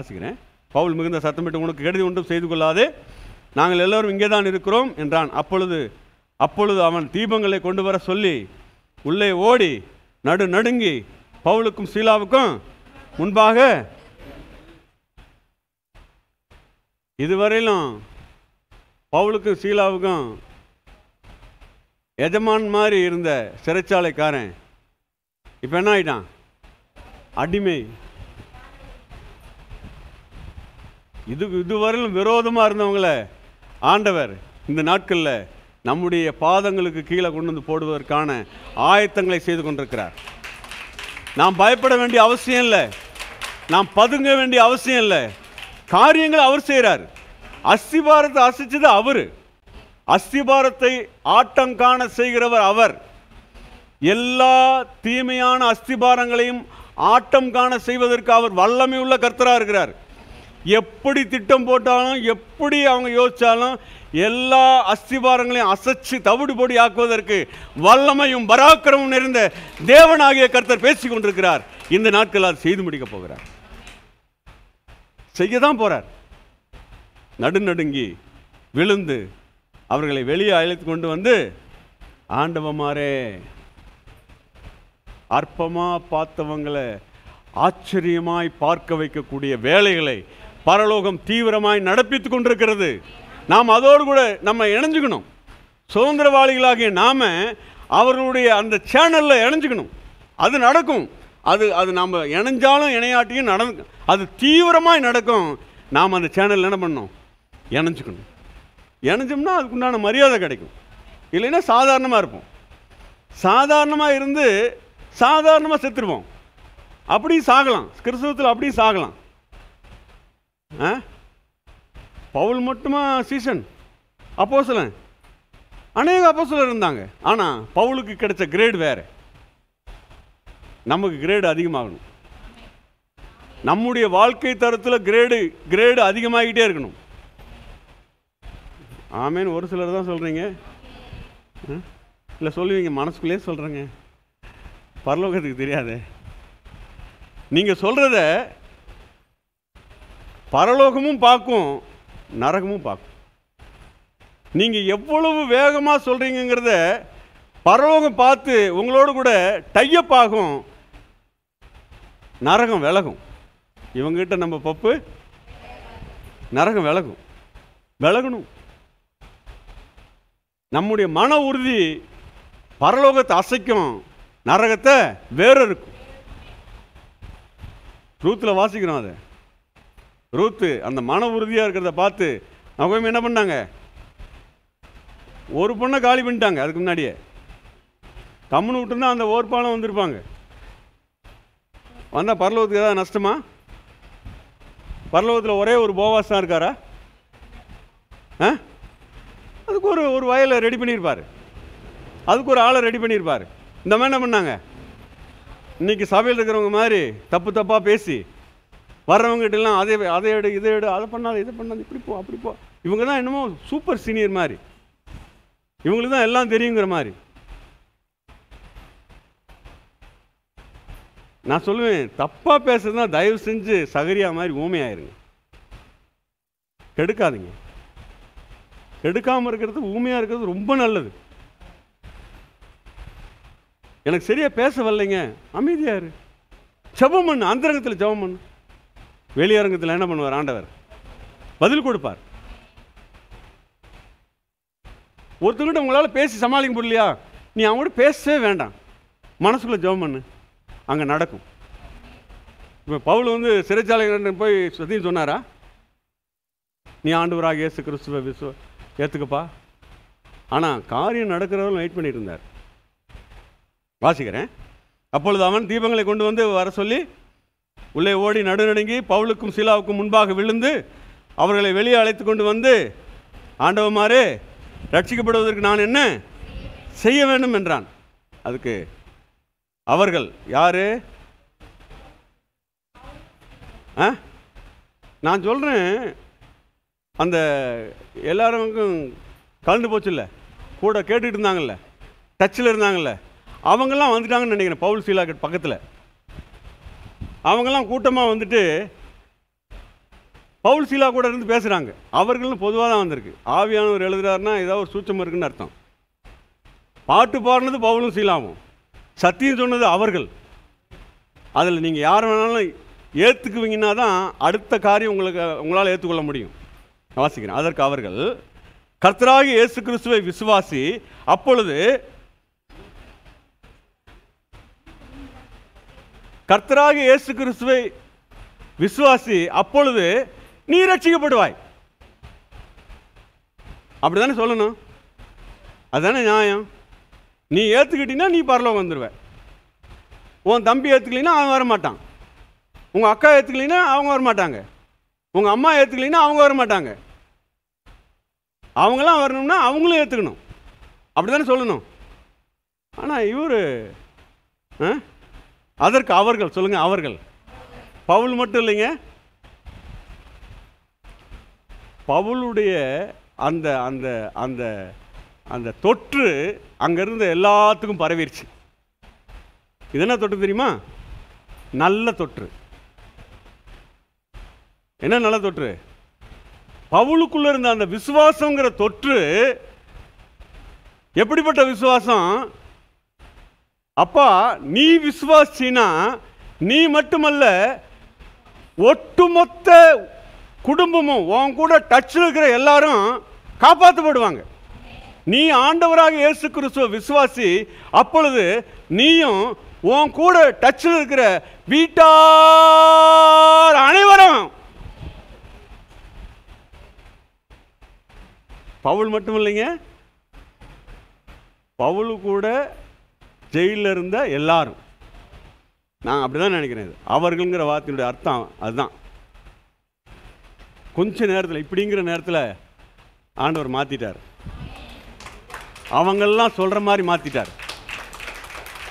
வாசிக்கிறேன் பவுல் மிகுந்த சத்தமிட்டு உனக்கு கெடுதி ஒன்றும் செய்து கொள்ளாது நாங்கள் எல்லோரும் இங்கே தான் இருக்கிறோம் என்றான் அப்பொழுது அப்பொழுது அவன் தீபங்களை கொண்டு வர சொல்லி உள்ளே ஓடி நடு நடுங்கி பவுலுக்கும் சீலாவுக்கும் முன்பாக இதுவரையிலும் பவுலுக்கும் சீலாவுக்கும் எஜமான் மாதிரி இருந்த சிறைச்சாலைக்காரன் இப்போ என்ன ஆகிட்டான் அடிமை இது இதுவரையிலும் விரோதமாக இருந்தவங்கள ஆண்டவர் இந்த நாட்களில் நம்முடைய பாதங்களுக்கு கீழே கொண்டு வந்து போடுவதற்கான ஆயத்தங்களை செய்து கொண்டிருக்கிறார் நாம் பயப்பட வேண்டிய அவசியம் இல்லை நாம் பதுங்க வேண்டிய அவசியம் இல்லை காரியங்கள் அவர் செய்கிறார் அஸ்திபாரத்தை அசைச்சது அவர் அஸ்திபாரத்தை ஆட்டம் காண செய்கிறவர் அவர் எல்லா தீமையான அஸ்திபாரங்களையும் ஆட்டம் காண செய்வதற்கு அவர் வல்லமை உள்ள கர்த்தராக இருக்கிறார் எப்படி திட்டம் போட்டாலும் எப்படி அவங்க யோசித்தாலும் எல்லா அஸ்திபாரங்களையும் அசைச்சு தவிடுபொடி ஆக்குவதற்கு வல்லமையும் பராக்கிரமும் நிறைந்த தேவனாகிய கர்த்தர் பேசி கொண்டிருக்கிறார் இந்த நாட்கள் அது செய்து முடிக்கப் போகிறார் செய்ய தான் போகிறார் நடுநடுங்கி விழுந்து அவர்களை வெளியே அழைத்து கொண்டு வந்து ஆண்டவமாரே அற்பமாக பார்த்தவங்களை ஆச்சரியமாய் பார்க்க வைக்கக்கூடிய வேலைகளை பரலோகம் தீவிரமாய் நடப்பித்து கொண்டிருக்கிறது நாம் அதோடு கூட நம்ம இணைஞ்சுக்கணும் சுதந்திரவாளிகளாகிய நாம் அவர்களுடைய அந்த சேனலில் இணைஞ்சுக்கணும் அது நடக்கும் அது அது நம்ம இணைஞ்சாலும் இணையாட்டியும் நட அது தீவிரமாக நடக்கும் நாம் அந்த சேனலில் என்ன பண்ணணும் இணைஞ்சுக்கணும் இணைஞ்சோம்னா அதுக்குண்டான மரியாதை கிடைக்கும் இல்லைன்னா சாதாரணமாக இருப்போம் சாதாரணமாக இருந்து சாதாரணமாக செத்துருவோம் அப்படியும் சாகலாம் கிறிஸ்தவத்தில் அப்படியும் சாகலாம் ஆ பவுல் மட்டுமா சீசன் அப்போ சொல்ல அநேக அப்போ சொல்ல இருந்தாங்க ஆனால் பவுலுக்கு கிடைச்ச கிரேடு வேறு நமக்கு கிரேடு அதிகமாகணும் நம்முடைய வாழ்க்கை தரத்தில் கிரேடு கிரேடு அதிகமாகிட்டே இருக்கணும் ஆமேன்னு ஒரு சிலர் தான் சொல்கிறீங்க இல்லை சொல்லுவீங்க மனசுக்குள்ளேயே சொல்கிறேங்க பரலோகத்துக்கு தெரியாது நீங்கள் சொல்கிறத பரலோகமும் பார்க்கும் நரகமும் பார்க்கும் நீங்கள் எவ்வளவு வேகமாக சொல்கிறீங்கிறத பரலோகம் பார்த்து உங்களோடு கூட டையப் ஆகும் நரகம் விலகும் இவங்ககிட்ட நம்ம பப்பு நரகம் விலகும் விலகணும் நம்முடைய மன உறுதி பரலோகத்தை அசைக்கும் நரகத்தை வேற இருக்கும் ரூத்தில் வாசிக்கிறோம் அதை ரூத்து அந்த மன உறுதியாக இருக்கிறத பார்த்து நகோமி என்ன பண்ணாங்க ஒரு பொண்ணை காலி பண்ணிட்டாங்க அதுக்கு முன்னாடியே கம்முனு விட்டுருந்தா அந்த ஓர்பாலம் வந்திருப்பாங்க வந்தால் பரலோகத்துக்கு ஏதாவது நஷ்டமா பரலோகத்தில் ஒரே ஒரு போவாஸ் தான் இருக்காரா ஆ அதுக்கு ஒரு ஒரு வயலை ரெடி பண்ணியிருப்பார் அதுக்கு ஒரு ஆளை ரெடி பண்ணியிருப்பார் இந்த மாதிரி என்ன பண்ணாங்க இன்றைக்கி சபையில் இருக்கிறவங்க மாதிரி தப்பு தப்பாக பேசி வர்றவங்ககிட்டலாம் அதை அதை எடு இதை எடு அதை பண்ணாது இதை பண்ணாது இப்படி போ அப்படி போ இவங்க தான் என்னமோ சூப்பர் சீனியர் மாதிரி இவங்களுக்கு தான் எல்லாம் தெரியுங்கிற மாதிரி நான் சொல்லுவேன் தப்பாக பேசுறதுனா தயவு செஞ்சு சகரியா மாதிரி ஊமையாயிருங்க கெடுக்காதுங்க கெடுக்காமல் இருக்கிறது ஊமையாக இருக்கிறது ரொம்ப நல்லது எனக்கு சரியாக பேச வரலைங்க அமைதியாரு ஜபம் பண்ணு அந்தரங்கத்தில் ஜபம் பண்ணு வெளியரங்கத்தில் என்ன பண்ணுவார் ஆண்டவர் பதில் கொடுப்பார் ஒருத்தங்கிட்ட உங்களால் பேசி சமாளிக்க முடியலையா நீ அவங்ககிட்ட பேசவே வேண்டாம் மனசுக்குள்ளே ஜெபம் பண்ணு அங்கே நடக்கும் இப்போ பவுல் வந்து சிறைச்சாலை போய் சத்தியம் சொன்னாரா நீ ஆண்டவராக இயேசு கிறிஸ்துவ விசுவ ஏற்றுக்கப்பா ஆனால் காரியம் நடக்கிறவர்கள் வெயிட் பண்ணிட்டு இருந்தார் வாசிக்கிறேன் அப்பொழுது அவன் தீபங்களை கொண்டு வந்து வர சொல்லி உள்ளே ஓடி நடுநடுங்கி பவுலுக்கும் சீலாவுக்கும் முன்பாக விழுந்து அவர்களை வெளியே அழைத்து கொண்டு வந்து ஆண்டவமாரே ரட்சிக்கப்படுவதற்கு நான் என்ன செய்ய வேண்டும் என்றான் அதுக்கு அவர்கள் யார் ஆ நான் சொல்கிறேன் அந்த எல்லாருக்கும் கலந்து போச்சுல்ல கூட கேட்டுக்கிட்டு இருந்தாங்கல்ல டச்சில் இருந்தாங்கல்ல அவங்கெல்லாம் வந்துட்டாங்கன்னு நினைக்கிறேன் பவுல் சீலாக்கெட் பக்கத்தில் அவங்கெல்லாம் கூட்டமாக வந்துட்டு பவுல் சீலா கூட இருந்து பேசுகிறாங்க அவர்களும் பொதுவாக தான் வந்திருக்கு ஆவியானவர் எழுதுறாருன்னா ஏதாவது ஒரு சூச்சம் இருக்குன்னு அர்த்தம் பாட்டு பாடினது பவுலும் சீலாவும் சத்தியம் சொன்னது அவர்கள் அதில் நீங்கள் யார் வேணாலும் ஏற்றுக்குவீங்கன்னா தான் அடுத்த காரியம் உங்களுக்கு உங்களால் ஏற்றுக்கொள்ள முடியும் வாசிக்கிறேன் அதற்கு அவர்கள் கர்த்தராகி இயேசு கிறிஸ்துவை விசுவாசி அப்பொழுது கர்த்தராக இயேசு கிறிஸ்துவை விசுவாசி அப்பொழுது நீ ரட்சிக்கப்படுவாய் அப்படிதானே சொல்லணும் அதுதானே நியாயம் நீ ஏற்றுக்கிட்டீங்கன்னா நீ பரலோகம் வந்துடுவ உன் தம்பி ஏற்றுக்கலைன்னா அவன் வரமாட்டான் உங்கள் அக்கா ஏற்றுக்கலைன்னா அவங்க வரமாட்டாங்க உங்கள் அம்மா ஏற்றுக்கலைன்னா அவங்க வரமாட்டாங்க அவங்களாம் வரணும்னா அவங்களும் ஏற்றுக்கணும் அப்படி தானே சொல்லணும் ஆனால் இவர் ஆ அதற்கு அவர்கள் சொல்லுங்கள் அவர்கள் பவுல் மட்டும் இல்லைங்க பவுலுடைய அந்த அந்த அந்த அந்த தொற்று அங்கேருந்து எல்லாத்துக்கும் பரவிடுச்சு இது என்ன தொற்று தெரியுமா நல்ல தொற்று என்ன நல்ல தொற்று பவுலுக்குள்ளே இருந்த அந்த விசுவாசங்கிற தொற்று எப்படிப்பட்ட விசுவாசம் அப்பா நீ விசுவாசினா நீ மட்டுமல்ல ஒட்டுமொத்த குடும்பமும் உன் கூட டச்சில் இருக்கிற எல்லாரும் காப்பாற்றப்படுவாங்க நீ ஆண்டவராக இயேசு கிறிஸ்துவ விசுவாசி அப்பொழுது நீயும் உன் கூட டச்சில் இருக்கிற வீட்டார் அனைவரும் பவுல் மட்டும் இல்லைங்க பவுலு கூட ஜெயிலில் இருந்த எல்லாரும் நான் அப்படி தான் நினைக்கிறேன் இது அவர்கள்ங்கிற வார்த்தையினுடைய அர்த்தம் அதுதான் கொஞ்ச நேரத்தில் இப்படிங்கிற நேரத்தில் ஆண்டவர் மாற்றிட்டார் அவங்களெல்லாம் சொல்கிற மாதிரி மாற்றிட்டார்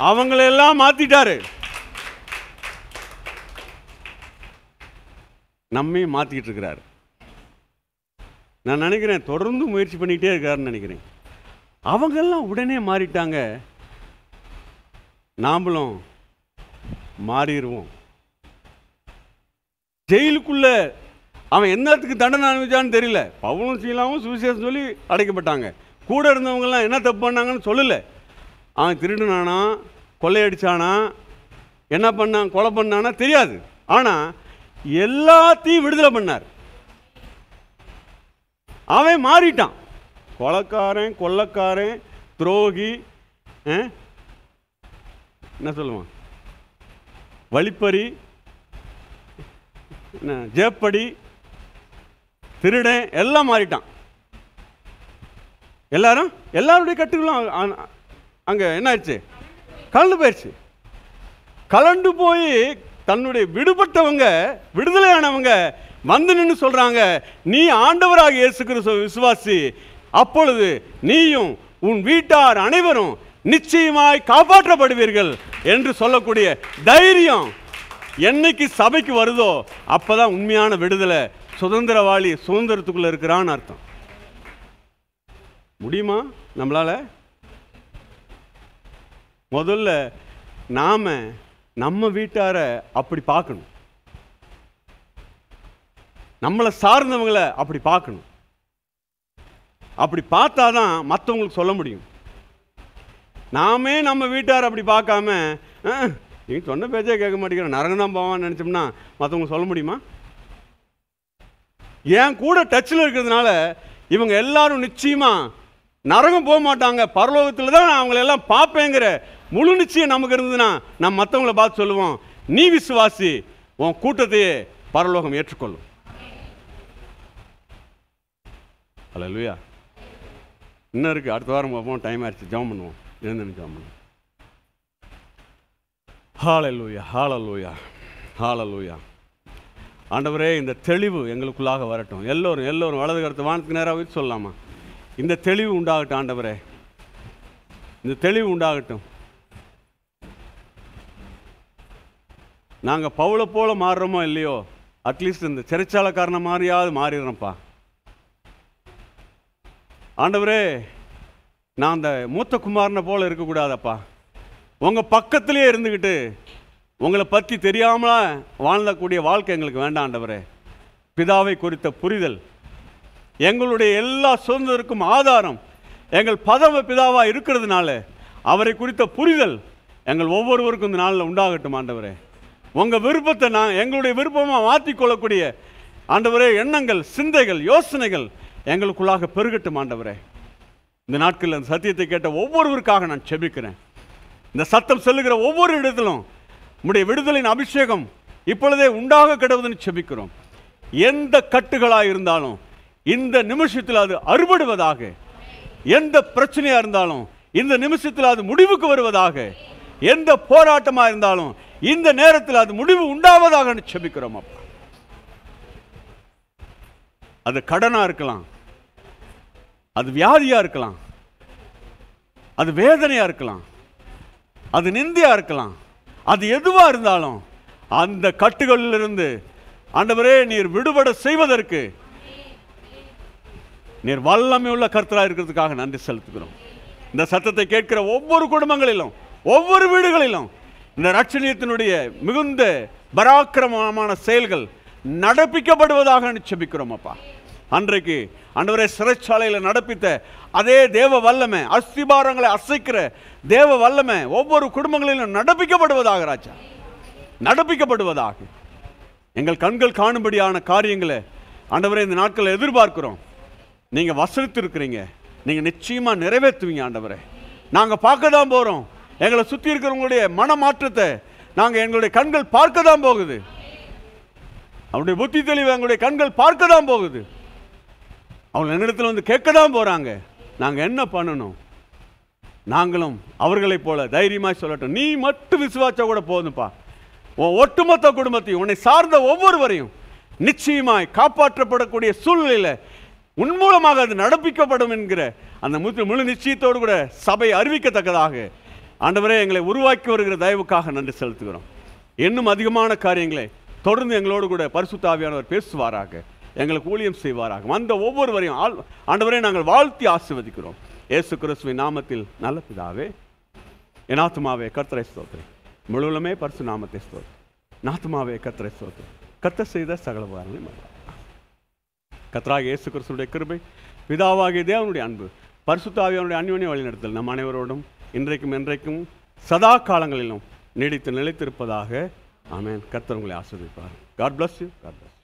அவங்களெல்லாம் மாற்றிட்டாரு நம்மையும் மாற்றிக்கிட்டு இருக்கிறாரு நான் நினைக்கிறேன் தொடர்ந்து முயற்சி பண்ணிக்கிட்டே இருக்காருன்னு நினைக்கிறேன் அவங்கெல்லாம் உடனே மாறிட்டாங்க நாம்பளும் மாறிடுவோம் ஜெயிலுக்குள்ளே அவன் என்னத்துக்கு தண்டனை அனுபவிச்சான்னு தெரியல பவுலும் சீலாவும் சுவிசேஷம் சொல்லி அடைக்கப்பட்டாங்க கூட இருந்தவங்கெல்லாம் என்ன தப்பு பண்ணாங்கன்னு சொல்லலை அவன் திருடுனானா கொள்ளையடிச்சானா என்ன பண்ணான் கொலை பண்ணானா தெரியாது ஆனால் எல்லாத்தையும் விடுதலை பண்ணார் அவன் மாறிட்டான் கொலக்காரன் கொள்ளக்காரன் துரோகி என்ன சொல்லுவான் வழிப்பறி என்ன ஜேப்படி திருடன் எல்லாம் மாறிட்டான் எல்லாரும் எல்லாருடைய கட்டுகளும் அங்கே என்ன ஆயிடுச்சு கலந்து போயிடுச்சு கலண்டு போய் தன்னுடைய விடுபட்டவங்க விடுதலையானவங்க வந்து நின்று சொல்கிறாங்க நீ ஆண்டவராக இயேசுக்கிற விசுவாசி அப்பொழுது நீயும் உன் வீட்டார் அனைவரும் நிச்சயமாய் காப்பாற்றப்படுவீர்கள் என்று சொல்லக்கூடிய தைரியம் என்னைக்கு சபைக்கு வருதோ அப்போ தான் உண்மையான விடுதலை சுதந்திரவாளி சுதந்திரத்துக்குள்ளே இருக்கிறான்னு அர்த்தம் முடியுமா நம்மளால் முதல்ல நாம் நம்ம வீட்டாரை அப்படி பார்க்கணும் நம்மளை சார்ந்தவங்களை அப்படி பார்க்கணும் அப்படி பார்த்தா தான் மற்றவங்களுக்கு சொல்ல முடியும் நாமே நம்ம வீட்டார் அப்படி பார்க்காம நீ சொன்ன பேச்சே கேட்க மாட்டேங்கிற நரகம் தான் போவான்னு நினச்சோம்னா மற்றவங்க சொல்ல முடியுமா என் கூட டச்சில் இருக்கிறதுனால இவங்க எல்லாரும் நிச்சயமாக நரகம் போக மாட்டாங்க பரலோகத்தில் தான் நான் அவங்களெல்லாம் பார்ப்பேங்கிற முழு நிச்சயம் நமக்கு இருந்ததுன்னா நான் மற்றவங்கள பார்த்து சொல்லுவோம் நீ விசுவாசி உன் கூட்டத்தையே பரலோகம் ஏற்றுக்கொள்ளும் ஹலோ லூயா இன்னும் இருக்குது அடுத்த வாரம் பார்ப்போம் டைம் ஆயிடுச்சு ஜெபம் பண்ணுவோம் எழுந்திருக்காமல் ஹாலலூயா ஹாலலூயா ஹாலலூயா ஆண்டவரே இந்த தெளிவு எங்களுக்குள்ளாக வரட்டும் எல்லோரும் எல்லோரும் வலது கருத்து வானத்துக்கு நேராக வச்சு சொல்லலாமா இந்த தெளிவு உண்டாகட்டும் ஆண்டவரே இந்த தெளிவு உண்டாகட்டும் நாங்கள் பவுளை போல மாறுறோமோ இல்லையோ அட்லீஸ்ட் இந்த சிறைச்சாலக்காரனை மாறியாவது மாறிடுறோம்ப்பா ஆண்டவரே நான் அந்த மூத்த குமாரனை போல் இருக்கக்கூடாதப்பா உங்கள் பக்கத்துலேயே இருந்துக்கிட்டு உங்களை பற்றி தெரியாமல் வாழ்ந்தக்கூடிய வாழ்க்கை எங்களுக்கு வேண்டாண்டவர் பிதாவை குறித்த புரிதல் எங்களுடைய எல்லா சுதந்திரக்கும் ஆதாரம் எங்கள் பதவ பிதாவாக இருக்கிறதுனால அவரை குறித்த புரிதல் எங்கள் ஒவ்வொருவருக்கும் இந்த நாளில் உண்டாகட்டும் ஆண்டவரே உங்கள் விருப்பத்தை நான் எங்களுடைய விருப்பமாக மாற்றிக்கொள்ளக்கூடிய ஆண்டவரே எண்ணங்கள் சிந்தைகள் யோசனைகள் எங்களுக்குள்ளாக பெருகட்டும் ஆண்டவரே இந்த நாட்களில் அந்த சத்தியத்தை கேட்ட ஒவ்வொருவருக்காக நான் செபிக்கிறேன் இந்த சத்தம் சொல்லுகிற ஒவ்வொரு இடத்திலும் உடைய விடுதலின் அபிஷேகம் இப்பொழுதே உண்டாக கிடவுதுன்னு செபிக்கிறோம் எந்த கட்டுகளாக இருந்தாலும் இந்த நிமிஷத்தில் அது அறுபடுவதாக எந்த பிரச்சனையாக இருந்தாலும் இந்த நிமிஷத்தில் அது முடிவுக்கு வருவதாக எந்த போராட்டமாக இருந்தாலும் இந்த நேரத்தில் அது முடிவு உண்டாவதாக செபிக்கிறோம் அப்பா அது கடனாக இருக்கலாம் அது வியாதியாக இருக்கலாம் அது வேதனையாக இருக்கலாம் அது நிந்தியாக இருக்கலாம் அது எதுவாக இருந்தாலும் அந்த கட்டுகளிலிருந்து ஆண்டவரே நீர் விடுபட செய்வதற்கு நீர் வல்லமை உள்ள கருத்தராக இருக்கிறதுக்காக நன்றி செலுத்துகிறோம் இந்த சத்தத்தை கேட்கிற ஒவ்வொரு குடும்பங்களிலும் ஒவ்வொரு வீடுகளிலும் இந்த ரட்சணியத்தினுடைய மிகுந்த பராக்கிரமமான செயல்கள் நடப்பிக்கப்படுவதாக நிச்சபிக்கிறோம் அப்பா அன்றைக்கு அன்றுவரை சிறைச்சாலையில் நடப்பித்த அதே தேவ வல்லமை அஸ்திபாரங்களை அசைக்கிற தேவ வல்லமை ஒவ்வொரு குடும்பங்களிலும் நடப்பிக்கப்படுவதாக ராஜா நடப்பிக்கப்படுவதாக எங்கள் கண்கள் காணும்படியான காரியங்களை ஆண்டவரை இந்த நாட்களில் எதிர்பார்க்கிறோம் நீங்கள் வசதித்திருக்கிறீங்க நீங்கள் நிச்சயமாக நிறைவேற்றுவீங்க ஆண்டவரை நாங்கள் பார்க்க தான் போகிறோம் எங்களை சுற்றி இருக்கிறவங்களுடைய மனமாற்றத்தை நாங்கள் எங்களுடைய கண்கள் பார்க்க தான் போகுது அவருடைய புத்தி தெளிவு எங்களுடைய கண்கள் பார்க்க தான் போகுது அவங்க என்னிடத்தில் வந்து கேட்க தான் போகிறாங்க நாங்கள் என்ன பண்ணணும் நாங்களும் அவர்களைப் போல தைரியமாக சொல்லட்டும் நீ மட்டும் விசுவாச்சா கூட போதும்ப்பா உன் ஒட்டுமொத்த குடும்பத்தையும் உன்னை சார்ந்த ஒவ்வொருவரையும் நிச்சயமாய் காப்பாற்றப்படக்கூடிய சூழ்நிலையில் உன் மூலமாக அது நடப்பிக்கப்படும் என்கிற அந்த முத்து முழு நிச்சயத்தோடு கூட சபை அறிவிக்கத்தக்கதாக ஆண்டவரே எங்களை உருவாக்கி வருகிற தயவுக்காக நன்றி செலுத்துகிறோம் இன்னும் அதிகமான காரியங்களை தொடர்ந்து எங்களோடு கூட பரிசுத்தாவியானவர் பேசுவாராக எங்களுக்கு ஊழியம் செய்வாராக வந்த ஒவ்வொருவரையும் ஆள் ஆண்டவரை நாங்கள் வாழ்த்தி ஆசிர்வதிக்கிறோம் ஏசு கிறிஸ்துவின் நாமத்தில் நல்ல பிதாவே என் ஆத்மாவே கர்த்தரை ஸ்தோத்திரி முழுவலுமே பரிசு நாமத்தை ஸ்தோத்திரி நாத்துமாவே கர்த்தரை ஸ்தோத்திரி கத்த செய்த சகல உபகாரங்களையும் கத்தராக இயேசு கிறிஸ்துடைய கிருபை பிதாவாகிய தேவனுடைய அன்பு பரிசுத்தாவியனுடைய அந்யோன்ய வழிநடத்தல் நம் அனைவரோடும் இன்றைக்கும் என்றைக்கும் சதா காலங்களிலும் நீடித்து நிலைத்திருப்பதாக ஆமேன் கத்தர் உங்களை ஆஸ்வதிப்பார் God bless you God plus